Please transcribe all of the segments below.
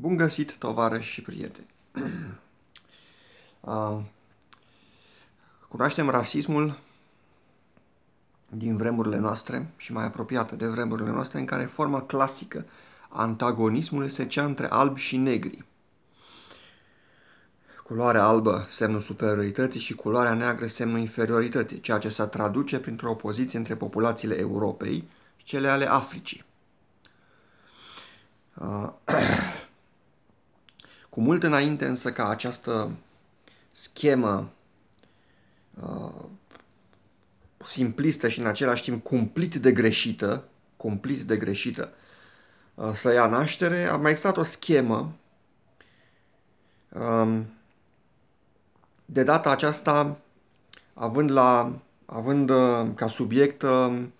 Bun găsit, tovarăși și prieteni! Cunoaștem rasismul din vremurile noastre și mai apropiată de vremurile noastre, în care forma clasică a antagonismului este cea între albi și negri. Culoarea albă, semnul superiorității și culoarea neagră, semnul inferiorității, ceea ce se traduce printr-o opoziție între populațiile Europei și cele ale Africii. Ah, cu mult înainte însă ca această schemă uh, simplistă și în același timp cumplit de greșită, cumplit de greșită, uh, să ia naștere, a mai existat o schemă um, de data aceasta având, la, având uh, ca subiect um,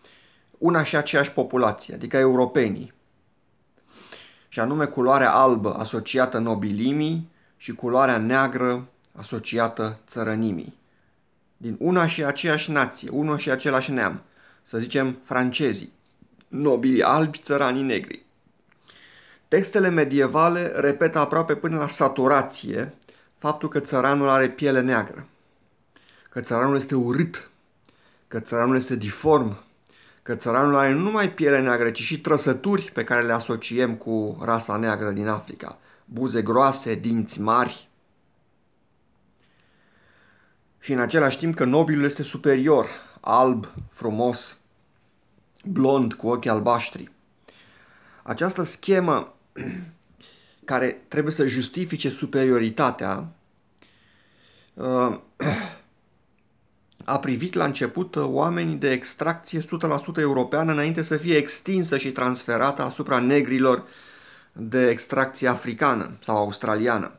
una și aceeași populație, adică europenii și anume culoarea albă asociată nobilimii și culoarea neagră asociată țărănimii. Din una și aceeași nație, una și același neam, să zicem francezii, nobili albi, țăranii negri. Textele medievale repetă aproape până la saturație faptul că țăranul are piele neagră, că țăranul este urât, că țăranul este diform, că țăranul are nu numai piele neagră, ci și trăsături pe care le asociem cu rasa neagră din Africa. Buze groase, dinți mari. Și în același timp că nobilul este superior, alb, frumos, blond, cu ochii albaștri. Această schemă care trebuie să justifice superioritatea uh, a privit la început uh, oamenii de extracție 100% europeană înainte să fie extinsă și transferată asupra negrilor de extracție africană sau australiană.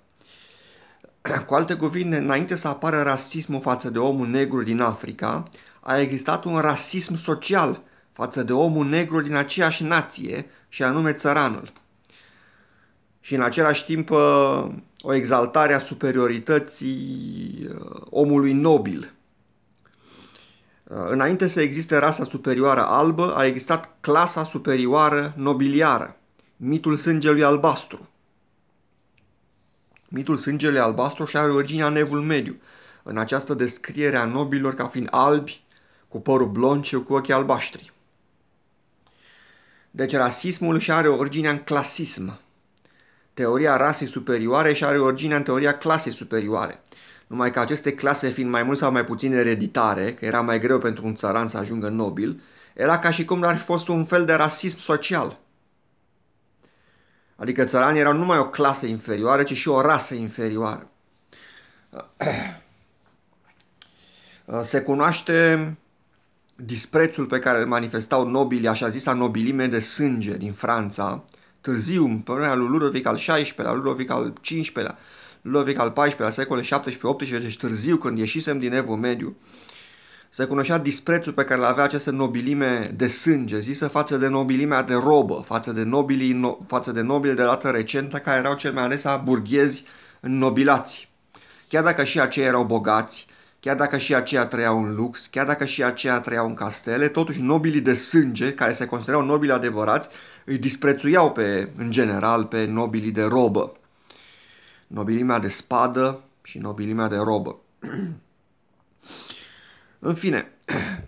Cu alte cuvinte, înainte să apară rasismul față de omul negru din Africa, a existat un rasism social față de omul negru din aceeași nație, și anume țăranul. Și în același timp uh, o exaltare a superiorității uh, omului nobil – Uh, înainte să existe rasa superioară albă, a existat clasa superioară nobiliară, mitul sângelui albastru. Mitul sângelui albastru și are originea nevul mediu, în această descriere a nobilor ca fiind albi, cu părul blond și cu ochii albaștri. Deci rasismul și are originea în clasism. Teoria rasei superioare și are originea în teoria clasei superioare numai că aceste clase fiind mai mult sau mai puțin ereditare, că era mai greu pentru un țăran să ajungă nobil, era ca și cum ar fi fost un fel de rasism social. Adică țăranii erau numai o clasă inferioară, ci și o rasă inferioară. Se cunoaște disprețul pe care îl manifestau nobili, așa zisa nobilime de sânge din Franța, târziu, în lui Ludovic al XVI-lea, Ludovic al xv Lovic al XIV-lea, secole 17-18, deci târziu, când ieșisem din Evul Mediu, se cunoștea disprețul pe care îl avea această nobilime de sânge zisă față de nobilimea de robă, față de nobilii, no, față de nobili de dată recentă care erau cel mai adesea burghezi nobilați. Chiar dacă și aceia erau bogați, chiar dacă și aceia trăiau în lux, chiar dacă și aceia trăiau în castele, totuși nobilii de sânge, care se considerau nobili adevărați, îi disprețuiau pe, în general pe nobilii de robă nobilimea de spadă și nobilimea de robă. În fine,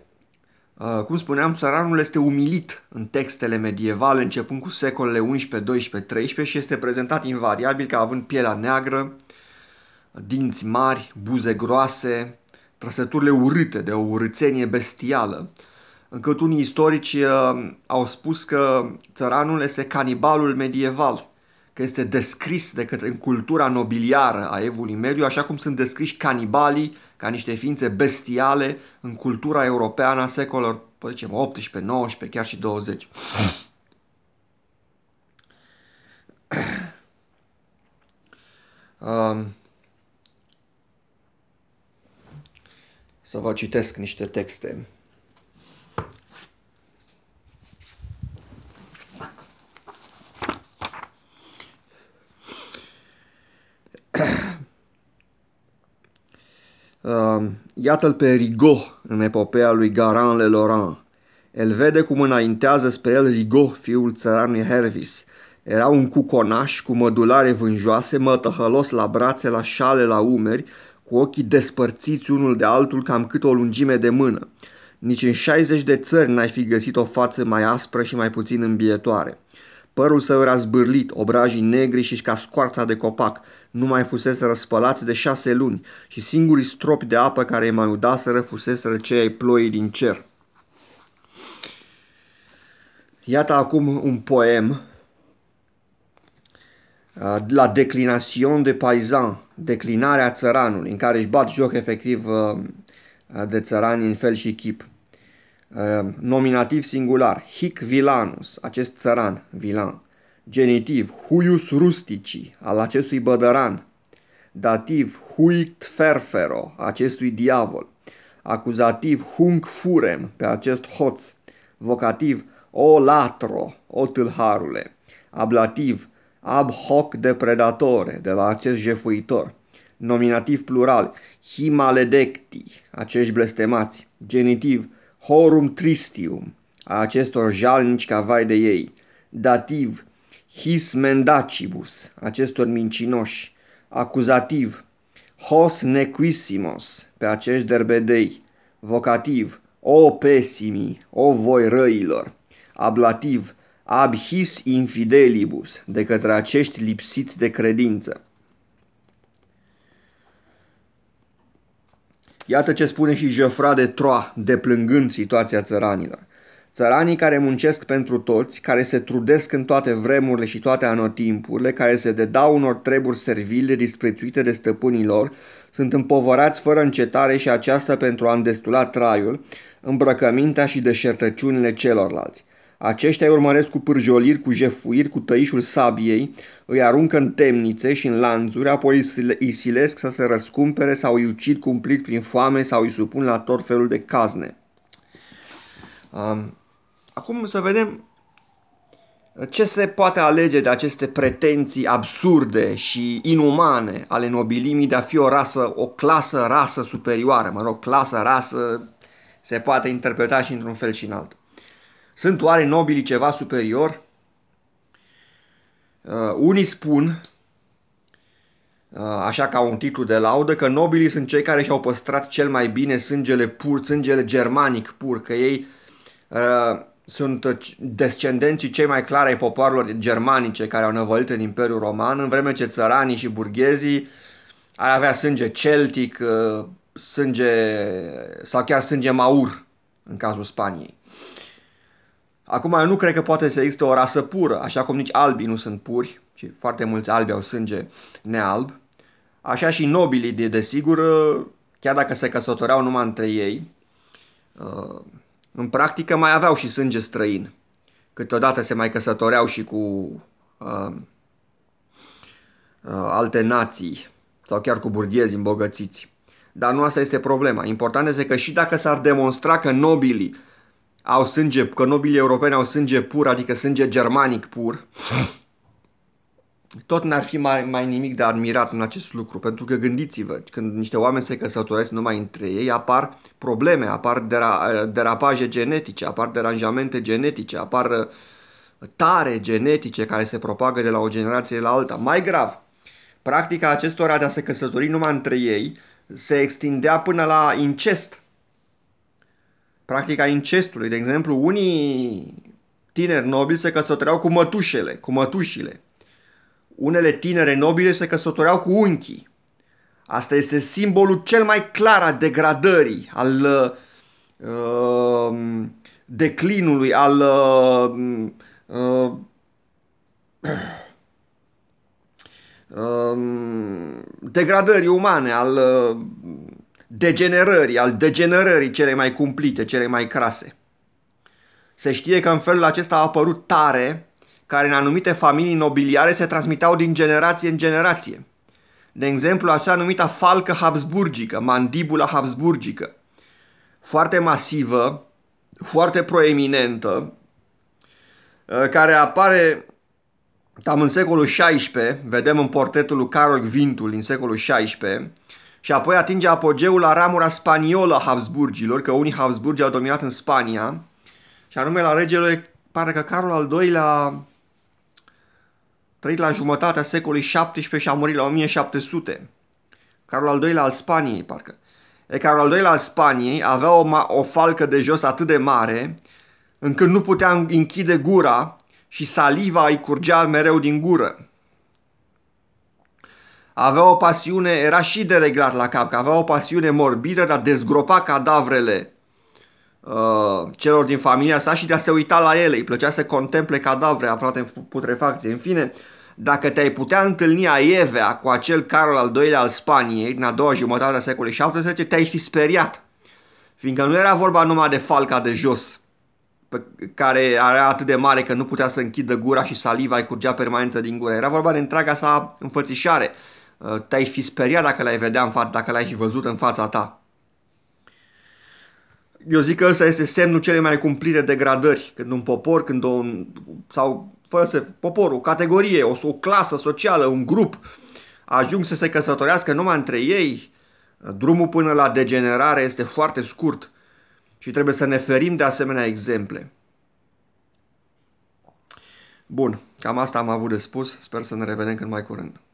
uh, cum spuneam, țăranul este umilit în textele medievale începând cu secolele 11, 12, 13 și este prezentat invariabil ca având pielea neagră, dinți mari, buze groase, trăsăturile urâte de o urâțenie bestială, încât unii istorici uh, au spus că țăranul este canibalul medieval – că este descris de către în cultura nobiliară a evului mediu, așa cum sunt descriși canibalii ca niște ființe bestiale în cultura europeană a secolelor, zicem, 18, 19, chiar și 20. Um, să vă citesc niște texte. Iată-l pe Rigaud în epopea lui Garan Le Laurent. El vede cum înaintează spre el Rigaud, fiul țăranului Hervis. Era un cuconaș cu mădulare vânjoase, mătăhălos la brațe, la șale, la umeri, cu ochii despărțiți unul de altul cam cât o lungime de mână. Nici în 60 de țări n-ai fi găsit o față mai aspră și mai puțin îmbietoare. Părul său era zbârlit, obrajii negri și ca scoarța de copac, nu mai fusese răspălați de șase luni și singurii stropi de apă care îi mai udaseră fusese cei ploii din cer. Iată acum un poem uh, la declinațion de paizan, declinarea țăranului, în care își bat joc efectiv uh, uh, de țărani în fel și chip. Nominativ singular, hic vilanus, acest țăran, vilan. Genitiv, huius rustici, al acestui bădăran. Dativ, huict ferfero, acestui diavol. Acuzativ, hunc furem, pe acest hoț. Vocativ, o latro, o tâlharule. Ablativ, ab hoc depredatore, de la acest jefuitor. Nominativ plural, himaledecti, acești blestemați. Genitiv, horum tristium, a acestor jalnici ca vai de ei. Dativ, his mendacibus, acestor mincinoși, acuzativ, hos nequissimos, pe acești derbedei, vocativ, o pesimi, o voi răilor, ablativ, ab his infidelibus, de către acești lipsiți de credință. Iată ce spune și Geoffroy de Troa, deplângând situația țăranilor. Țăranii care muncesc pentru toți, care se trudesc în toate vremurile și toate anotimpurile, care se dedau unor treburi servile disprețuite de stăpânii lor, sunt împovărați fără încetare și aceasta pentru a îndestula traiul, îmbrăcămintea și deșertăciunile celorlalți. Aceștia îi urmăresc cu pârjoliri, cu jefuiri, cu tăișul sabiei, îi aruncă în temnițe și în lanțuri, apoi îi silesc să se răscumpere sau îi ucid cumplit prin foame sau îi supun la tot felul de cazne. Um, Acum să vedem uh, ce se poate alege de aceste pretenții absurde și inumane ale nobilimii de a fi o rasă, o clasă rasă superioară, mă rog, clasă rasă se poate interpreta și într-un fel și în altul. Sunt oare nobilii ceva superior? Uh, unii spun, uh, așa ca un titlu de laudă, că nobilii sunt cei care și-au păstrat cel mai bine sângele pur, sângele germanic pur, că ei uh, sunt uh, descendenții cei mai clari ai popoarelor germanice care au năvălit în Imperiul Roman, în vreme ce țăranii și burghezii ar avea sânge celtic, uh, sânge sau chiar sânge maur în cazul Spaniei. Acum eu nu cred că poate să existe o rasă pură, așa cum nici albii nu sunt puri, ci foarte mulți albi au sânge nealb. Așa și nobilii, de, desigur, uh, chiar dacă se căsătoreau numai între ei, în practică mai aveau și sânge străin. Câteodată se mai căsătoreau și cu uh, uh, alte nații sau chiar cu burghezi îmbogățiți. Dar nu asta este problema. Important este că și dacă s-ar demonstra că nobilii au sânge, că nobilii europeni au sânge pur, adică sânge germanic pur, tot n-ar fi mai, mai nimic de admirat în acest lucru, pentru că gândiți-vă, când niște oameni se căsătoresc numai între ei, apar probleme, apar dera, eh, derapaje genetice, apar deranjamente genetice, apar eh, tare genetice care se propagă de la o generație la alta. Mai grav, practica acestora de a se căsători numai între ei se extindea până la incest. Practica incestului, de exemplu, unii tineri nobili se căsătoreau cu mătușele, cu mătușile, unele tinere nobile se căsătoreau cu unchii. Asta este simbolul cel mai clar al degradării, al uh, declinului, al uh, uh, degradării umane, al uh, degenerării, al degenerării cele mai cumplite, cele mai crase. Se știe că în felul acesta a apărut tare care în anumite familii nobiliare se transmiteau din generație în generație. De exemplu, așa numita falcă habsburgică, mandibula habsburgică, foarte masivă, foarte proeminentă, ă, care apare cam în secolul XVI, vedem în portretul lui Carol Vintul, din secolul XVI, și apoi atinge apogeul la ramura spaniolă a Habsburgilor, că unii Habsburgi au dominat în Spania, și anume la regele, pare că Carol al II-lea trăit la jumătatea secolului XVII și a murit la 1700. Carol al II-lea al Spaniei, parcă. E Carol al II-lea al Spaniei avea o, o falcă de jos atât de mare încât nu putea închide gura și saliva îi curgea mereu din gură. Avea o pasiune, era și de reglat la cap, că avea o pasiune morbidă de a dezgropa cadavrele uh, celor din familia sa și de a se uita la ele. Îi plăcea să contemple cadavre aflate în putrefacție. În fine, uh, dacă te-ai putea întâlni aievea cu acel Carol al II lea al Spaniei din a doua jumătate a secolului XVII, te-ai fi speriat. Fiindcă nu era vorba numai de falca de jos, pe care era atât de mare că nu putea să închidă gura și saliva îi curgea permanență din gură. Era vorba de întreaga sa înfățișare. Uh, te-ai fi speriat dacă l-ai vedea în față, dacă l-ai fi văzut în fața ta. Eu zic că ăsta este semnul cele mai cumplite degradări. Când un popor, când un, sau păsă, poporul, categorie, o, o clasă socială, un grup, ajung să se căsătorească numai între ei, drumul până la degenerare este foarte scurt și trebuie să ne ferim de asemenea exemple. Bun, cam asta am avut de spus, sper să ne revedem cât mai curând.